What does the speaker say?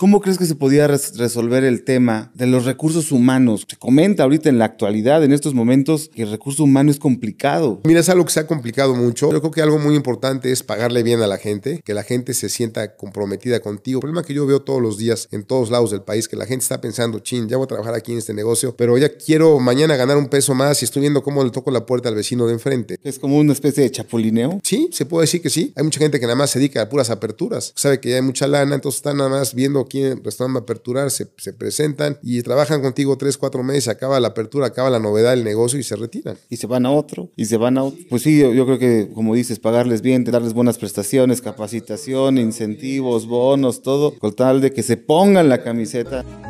¿Cómo crees que se podía resolver el tema de los recursos humanos? Se comenta ahorita en la actualidad, en estos momentos, que el recurso humano es complicado. Mira, es algo que se ha complicado mucho. Yo creo que algo muy importante es pagarle bien a la gente, que la gente se sienta comprometida contigo. El problema que yo veo todos los días en todos lados del país, que la gente está pensando, chin, ya voy a trabajar aquí en este negocio, pero ya quiero mañana ganar un peso más y estoy viendo cómo le toco la puerta al vecino de enfrente. ¿Es como una especie de chapulineo? Sí, se puede decir que sí. Hay mucha gente que nada más se dedica a puras aperturas. Sabe que ya hay mucha lana, entonces está nada más viendo quieren, están pues, a aperturar, se, presentan y trabajan contigo tres, cuatro meses, acaba la apertura, acaba la novedad del negocio y se retiran. Y se van a otro, y se van a otro. Pues sí, yo, yo creo que, como dices, pagarles bien, darles buenas prestaciones, capacitación, incentivos, bonos, todo, con tal de que se pongan la camiseta.